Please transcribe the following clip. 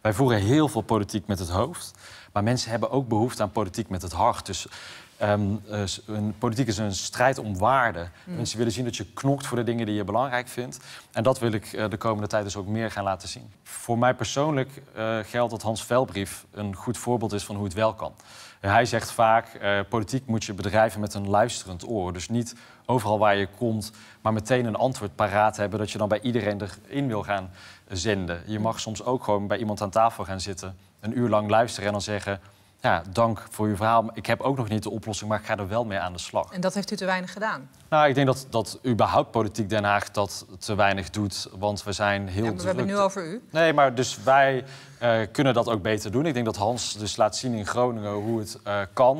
Wij voeren heel veel politiek met het hoofd. Maar mensen hebben ook behoefte aan politiek met het hart. Dus Ehm, eh, een, politiek is een strijd om waarden. Hmm. Mensen willen zien dat je knokt voor de dingen die je belangrijk vindt. En dat wil ik eh, de komende tijd dus ook meer gaan laten zien. Voor mij persoonlijk eh, geldt dat Hans Velbrief een goed voorbeeld is van hoe het wel kan. hij zegt vaak, politiek moet je bedrijven met een luisterend oor. Dus niet overal waar je komt, maar meteen een antwoord paraat hebben... dat je dan bij iedereen erin wil gaan zenden. Je hmm. mag soms ook gewoon bij iemand aan tafel gaan zitten... een uur lang luisteren en dan zeggen ja, dank voor uw verhaal. Ik heb ook nog niet de oplossing, maar ik ga er wel mee aan de slag. En dat heeft u te weinig gedaan? Nou, ik denk dat, dat überhaupt politiek Den Haag dat te weinig doet. Want we zijn heel ja, We hebben het nu over u. Nee, maar dus wij eh, kunnen dat ook beter doen. Ik denk dat Hans dus laat zien in Groningen hoe het eh, kan.